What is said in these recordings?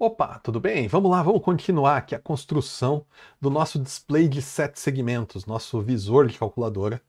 Opa, tudo bem? Vamos lá, vamos continuar aqui a construção do nosso display de sete segmentos, nosso visor de calculadora.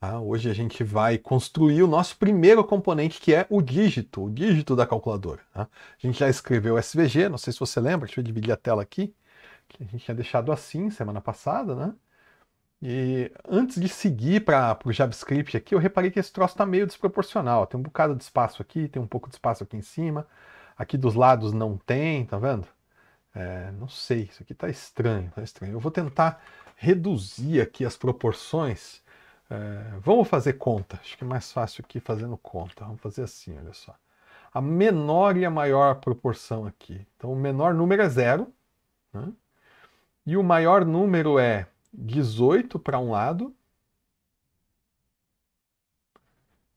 Tá? Hoje a gente vai construir o nosso primeiro componente, que é o dígito, o dígito da calculadora. Tá? A gente já escreveu o SVG, não sei se você lembra, deixa eu dividir a tela aqui, que a gente tinha deixado assim semana passada, né? E antes de seguir para o JavaScript aqui, eu reparei que esse troço está meio desproporcional. Tem um bocado de espaço aqui, tem um pouco de espaço aqui em cima. Aqui dos lados não tem, tá vendo? É, não sei, isso aqui tá estranho, tá estranho. Eu vou tentar reduzir aqui as proporções. É, vamos fazer conta, acho que é mais fácil aqui fazendo conta. Vamos fazer assim, olha só. A menor e a maior proporção aqui. Então o menor número é zero, né? e o maior número é 18 para um lado,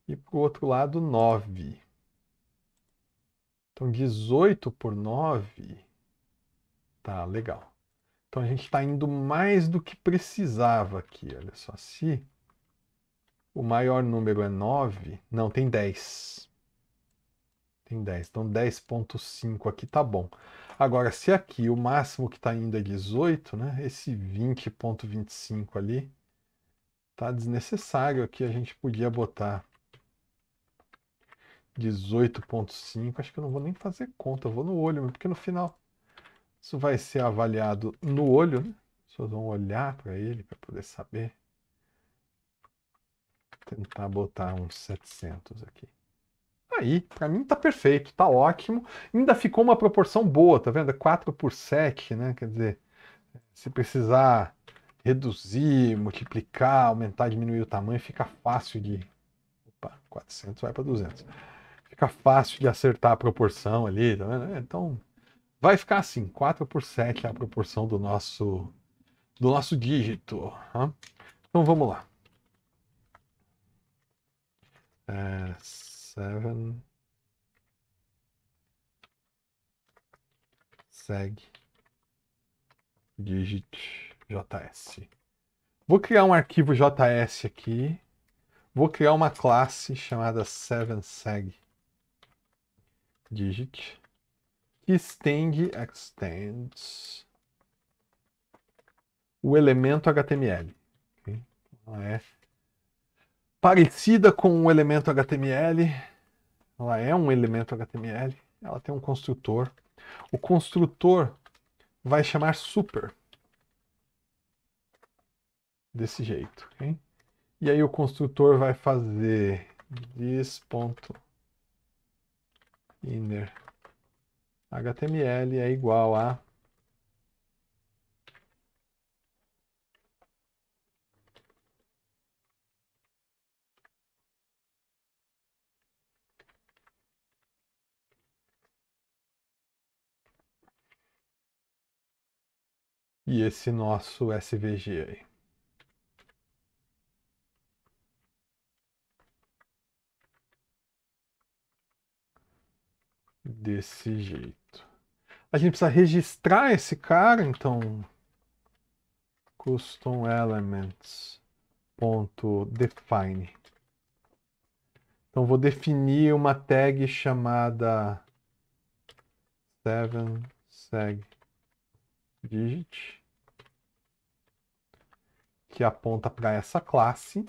e para o outro lado 9. Então, 18 por 9. Tá, legal. Então, a gente está indo mais do que precisava aqui. Olha só, se o maior número é 9, não, tem 10. Tem 10. Então, 10.5 aqui tá bom. Agora, se aqui o máximo que está indo é 18, né? Esse 20.25 ali tá desnecessário aqui. A gente podia botar 18,5. Acho que eu não vou nem fazer conta, eu vou no olho, porque no final isso vai ser avaliado no olho, né? As vão olhar para ele para poder saber. Vou tentar botar uns 700 aqui. Aí, para mim tá perfeito, tá ótimo. Ainda ficou uma proporção boa, tá vendo? 4 por 7, né? Quer dizer, se precisar reduzir, multiplicar, aumentar, diminuir o tamanho, fica fácil de. Opa, 400 vai para 200. Fica fácil de acertar a proporção ali, tá vendo? É, então, vai ficar assim, 4 por 7 é a proporção do nosso, do nosso dígito. Tá? Então, vamos lá. É, 7... segue digit js. Vou criar um arquivo js aqui. Vou criar uma classe chamada 7seg digit que extends o elemento HTML. Ela é parecida com o elemento HTML. Ela é um elemento HTML. Ela tem um construtor. O construtor vai chamar super desse jeito. Okay? E aí o construtor vai fazer this ponto inner HTML é igual a e esse nosso SVG aí. desse jeito. A gente precisa registrar esse cara, então custom elements ponto define. Então vou definir uma tag chamada seven seg digit que aponta para essa classe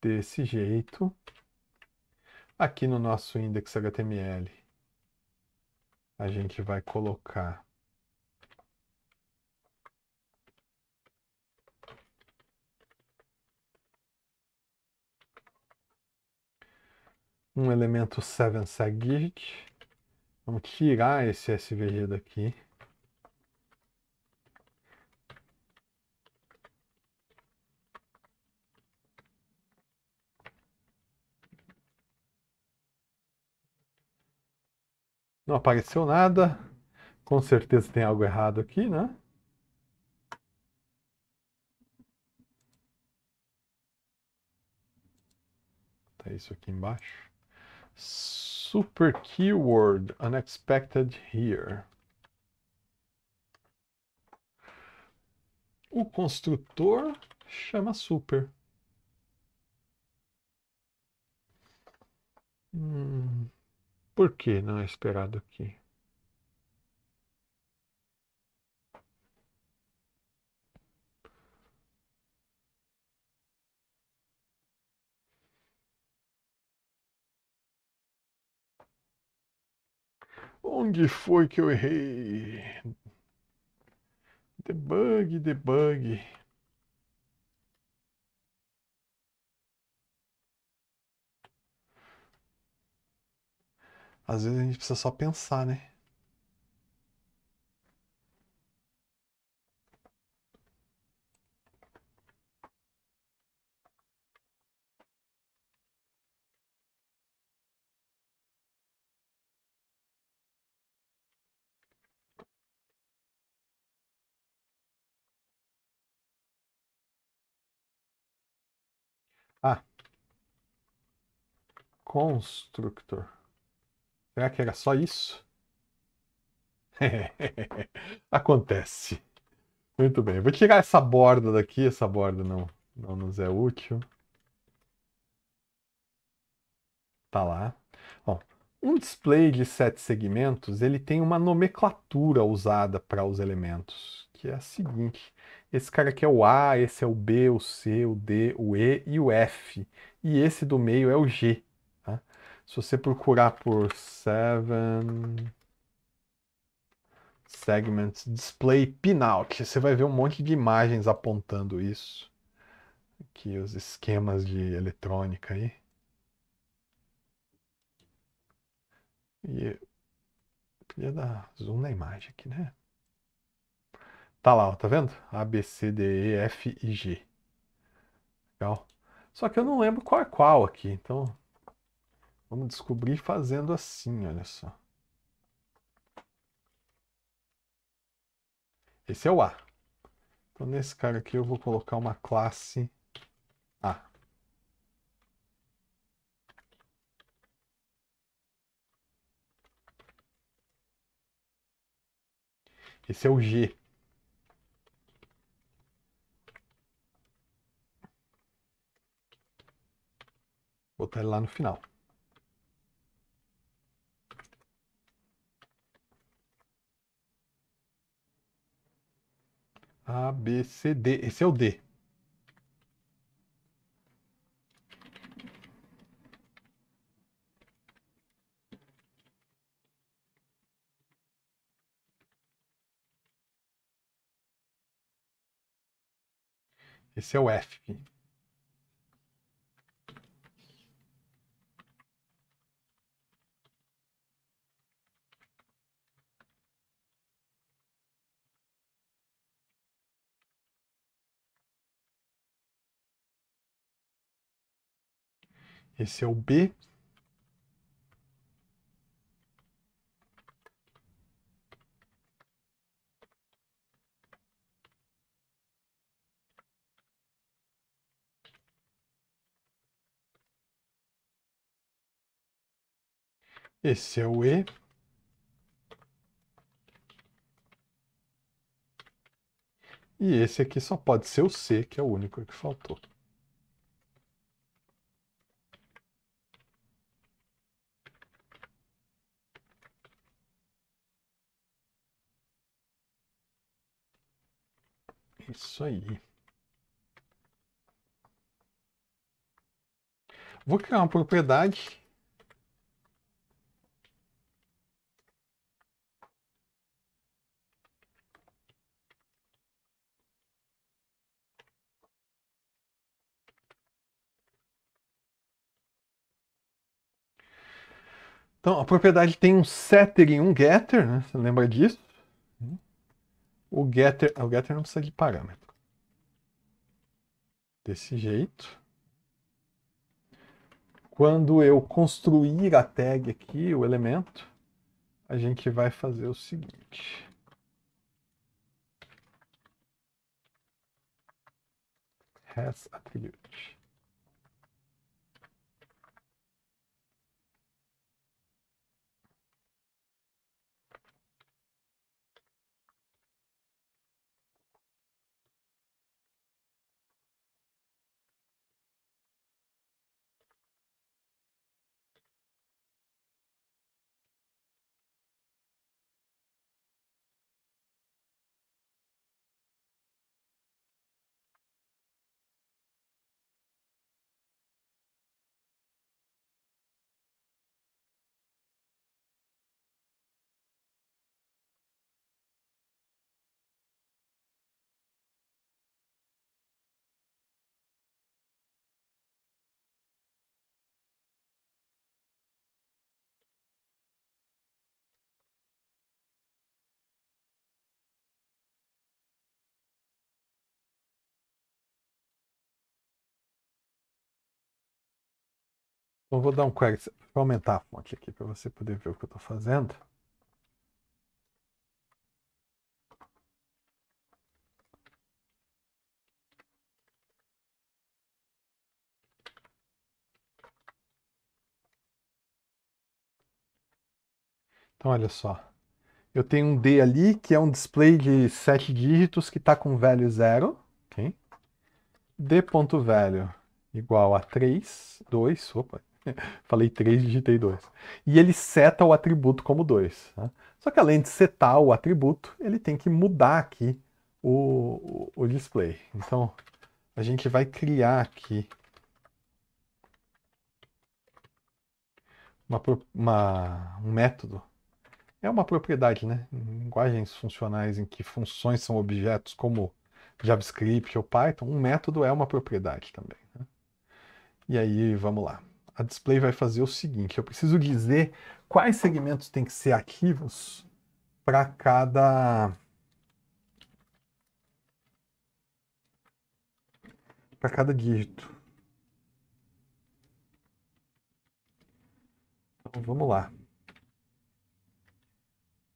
desse jeito. Aqui no nosso index HTML, a gente vai colocar um elemento 7 segit. Vamos tirar esse SVG daqui. Não apareceu nada. Com certeza tem algo errado aqui, né? Tá isso aqui embaixo. Super keyword unexpected here. O construtor chama super. Hum. Por que não é esperado aqui? Onde foi que eu errei? Debug, debug. Às vezes a gente precisa só pensar, né? Ah, constructor. Será que era só isso? Acontece. Muito bem. Vou tirar essa borda daqui. Essa borda não, não nos é útil. Tá lá. Bom, um display de sete segmentos, ele tem uma nomenclatura usada para os elementos, que é a seguinte. Esse cara aqui é o A, esse é o B, o C, o D, o E e o F. E esse do meio é o G. Se você procurar por Seven Segments Display Pinout, você vai ver um monte de imagens apontando isso. Aqui os esquemas de eletrônica aí. E podia dar zoom na imagem aqui, né? Tá lá, ó, tá vendo? A, B, C, D, E, F e G. Legal. Só que eu não lembro qual é qual aqui, então Vamos descobrir fazendo assim, olha só. Esse é o A. Então, nesse cara aqui, eu vou colocar uma classe A. Esse é o G. Botar ele lá no final. A, B, C, D. Esse é o D. Esse é o F. Esse é o B. Esse é o E. E esse aqui só pode ser o C, que é o único que faltou. Isso aí. Vou criar uma propriedade. Então, a propriedade tem um setter e um getter, né? Você lembra disso? O getter, o getter não precisa de parâmetro. Né? Desse jeito. Quando eu construir a tag aqui, o elemento, a gente vai fazer o seguinte. Has attribute. Eu vou dar um query, vou aumentar a fonte aqui para você poder ver o que eu estou fazendo. Então, olha só. Eu tenho um D ali, que é um display de 7 dígitos que está com value zero. Okay. D.value igual a 3, 2, opa, Falei 3, digitei 2. E ele seta o atributo como 2. Né? Só que além de setar o atributo, ele tem que mudar aqui o, o, o display. Então, a gente vai criar aqui uma, uma, um método. É uma propriedade, né? Em linguagens funcionais em que funções são objetos, como JavaScript ou Python, um método é uma propriedade também. Né? E aí, vamos lá a display vai fazer o seguinte: eu preciso dizer quais segmentos têm que ser ativos para cada para cada dígito. Então vamos lá.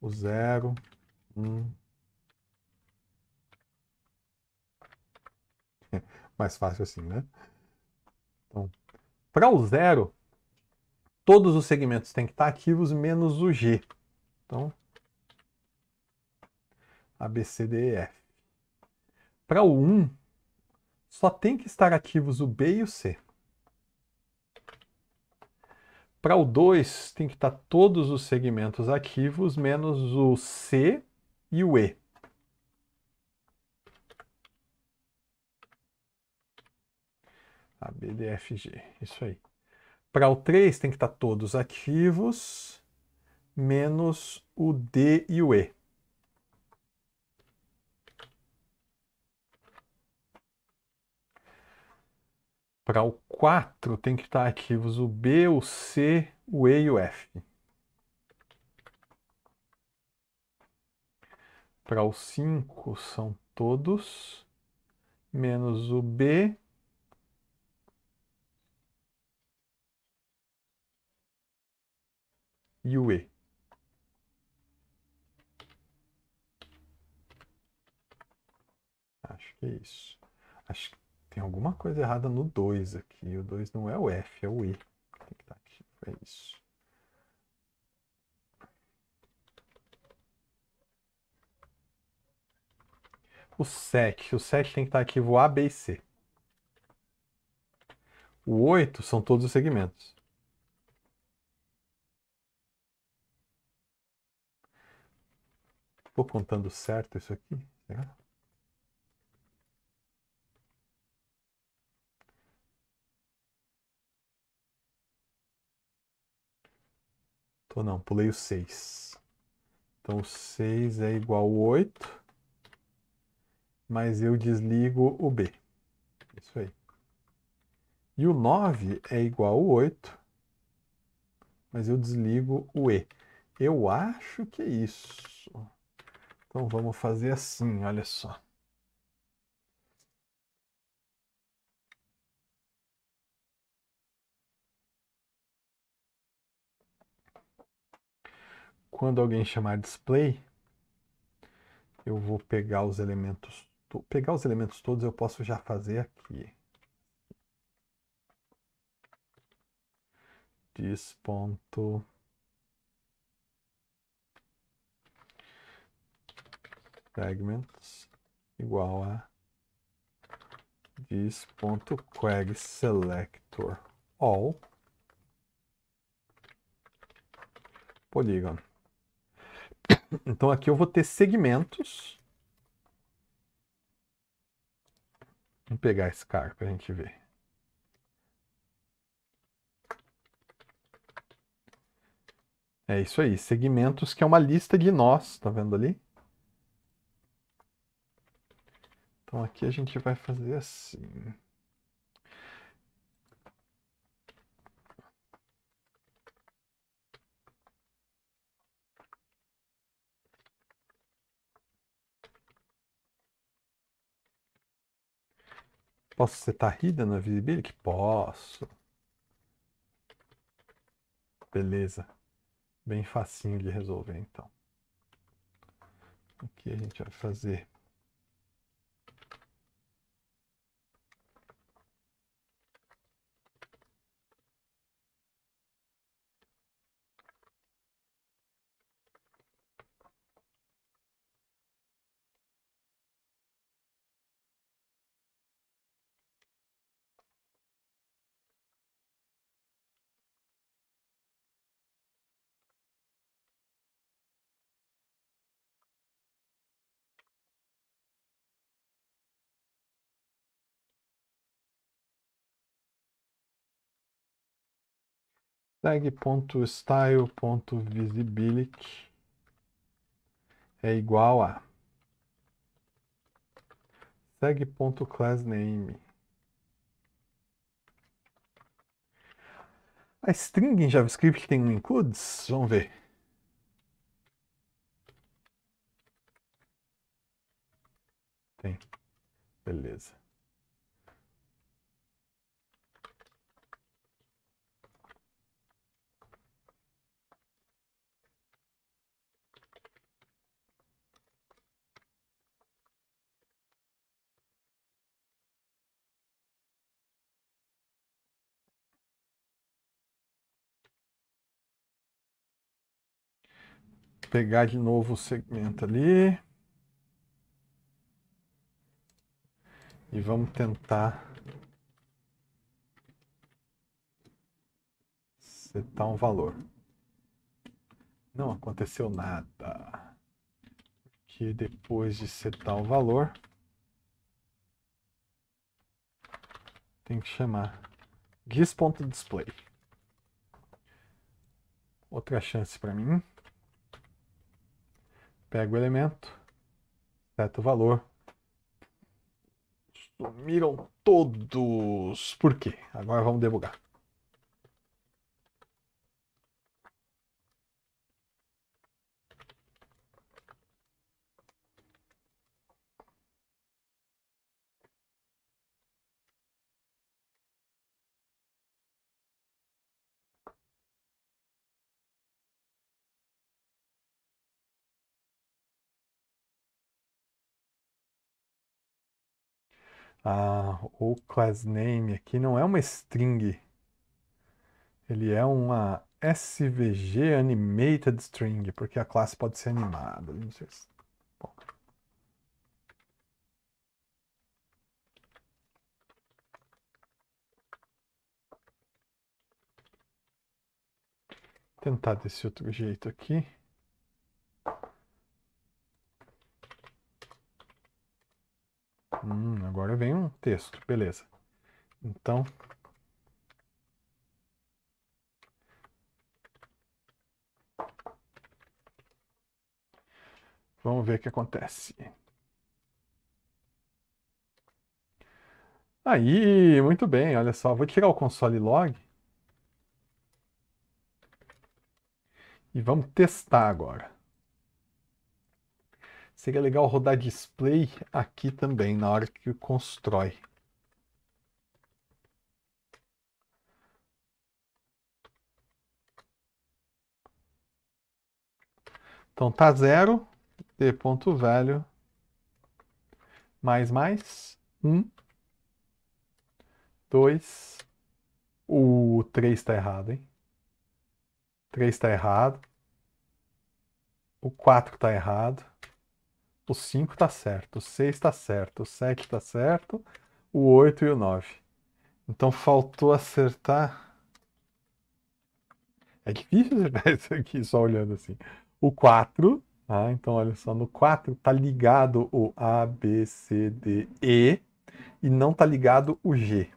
O zero, um. Mais fácil assim, né? Então, para o zero, todos os segmentos têm que estar ativos, menos o G. Então, ABCDEF. Para o 1, só tem que estar ativos o B e o C. Para o 2, tem que estar todos os segmentos ativos, menos o C e o E. abdfg, isso aí. Para o 3 tem que estar tá todos ativos, menos o D e o E. Para o 4 tem que estar tá ativos o B, o C, o E e o F. Para o 5 são todos, menos o B, e o E. Acho que é isso. Acho que tem alguma coisa errada no 2 aqui. O 2 não é o F, é o E. Tem que estar aqui. É isso. O 7. O 7 tem que estar arquivo A, B e C. O 8 são todos os segmentos. Estou contando certo isso aqui? Será? Tô não, pulei o 6. Então 6 é igual a 8, mas eu desligo o B. Isso aí. E o 9 é igual a 8, mas eu desligo o E. Eu acho que é isso. Então vamos fazer assim, olha só. Quando alguém chamar display, eu vou pegar os elementos pegar os elementos todos eu posso já fazer aqui. Desponto. fragments igual a this.queg selector all polígono. Então aqui eu vou ter segmentos. Vamos pegar esse cara para a gente ver. É isso aí, segmentos que é uma lista de nós, tá vendo ali? Então aqui a gente vai fazer assim. Posso setar rida na Visibility? Posso. Beleza. Bem facinho de resolver, então. Aqui a gente vai fazer tag.style.visibility é igual a tag.classname. A string em JavaScript tem um includes? Vamos ver. Tem. Beleza. pegar de novo o segmento ali. E vamos tentar setar um valor. Não aconteceu nada. Porque depois de setar o valor, tem que chamar guiz.display. Outra chance para mim. Pego o elemento, seta o valor. Sumiram todos. Por quê? Agora vamos debugar. Ah, o name aqui não é uma string. Ele é uma SVG Animated String, porque a classe pode ser animada. Não sei se... Bom. Tentar desse outro jeito aqui. Hum, agora vem um texto, beleza. Então. Vamos ver o que acontece. Aí, muito bem, olha só. Vou tirar o console log. E vamos testar agora. Seria legal rodar display aqui também, na hora que constrói. Então tá zero, d ponto velho, mais, mais, um, dois, o três está errado, hein? Três está errado, o quatro está errado, o 5 está certo, o 6 está certo, o 7 está certo, o 8 e o 9. Então faltou acertar. É difícil acertar isso aqui só olhando assim. O 4, ah, tá? então olha só, no 4 está ligado o A, B, C, D, E e não está ligado o G.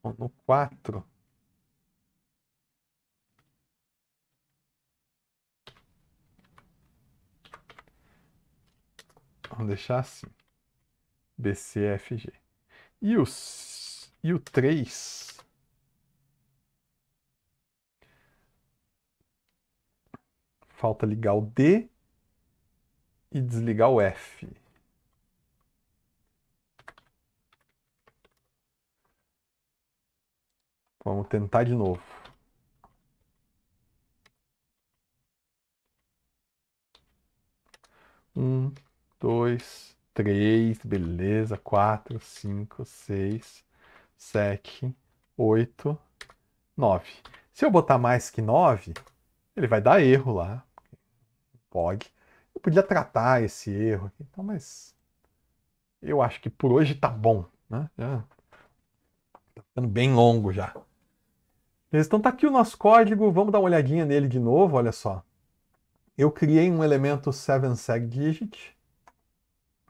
Então, no 4 Vamos deixar assim. BCFG. E, os, e o 3. Falta ligar o D e desligar o F. Vamos tentar de novo. Um, dois, três, beleza, quatro, cinco, seis, sete, oito, nove. Se eu botar mais que nove, ele vai dar erro lá. Pode. Eu podia tratar esse erro aqui, então, mas eu acho que por hoje tá bom, né? Já tá ficando bem longo já. Então tá aqui o nosso código, vamos dar uma olhadinha nele de novo, olha só. Eu criei um elemento 7 segdigit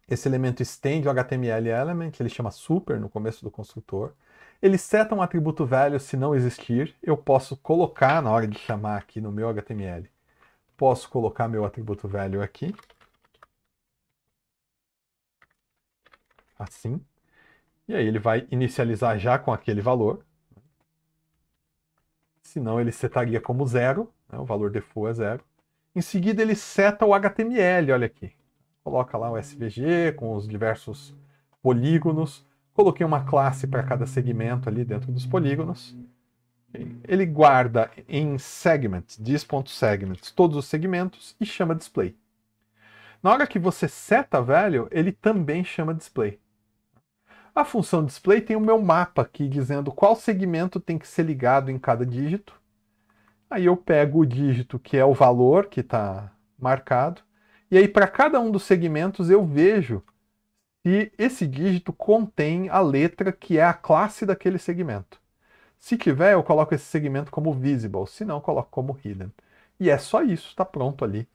esse elemento estende o HTML element, ele chama super no começo do construtor. Ele seta um atributo value se não existir. Eu posso colocar na hora de chamar aqui no meu HTML. Posso colocar meu atributo value aqui. Assim. E aí ele vai inicializar já com aquele valor. Senão ele setaria como zero, né? o valor default é zero. Em seguida ele seta o HTML, olha aqui coloca lá o SVG com os diversos polígonos. Coloquei uma classe para cada segmento ali dentro dos polígonos. Ele guarda em segments, diz.segments, todos os segmentos e chama display. Na hora que você seta velho, ele também chama display. A função display tem o meu mapa aqui dizendo qual segmento tem que ser ligado em cada dígito. Aí eu pego o dígito que é o valor que está marcado e aí, para cada um dos segmentos, eu vejo se esse dígito contém a letra que é a classe daquele segmento. Se tiver, eu coloco esse segmento como visible, se não, coloco como hidden. E é só isso, está pronto ali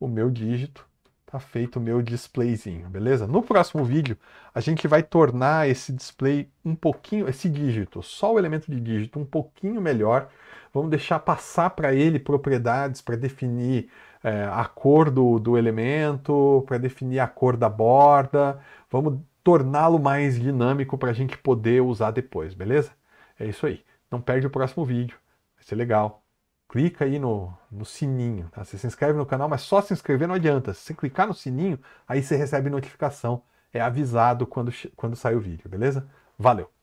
o meu dígito, está feito o meu displayzinho, beleza? No próximo vídeo, a gente vai tornar esse display um pouquinho, esse dígito, só o elemento de dígito, um pouquinho melhor. Vamos deixar passar para ele propriedades para definir é, a cor do, do elemento, para definir a cor da borda. Vamos torná-lo mais dinâmico para a gente poder usar depois, beleza? É isso aí. Não perde o próximo vídeo, vai ser legal. Clica aí no, no sininho, tá? Você se inscreve no canal, mas só se inscrever não adianta. Se você clicar no sininho, aí você recebe notificação, é avisado quando, quando sai o vídeo, beleza? Valeu!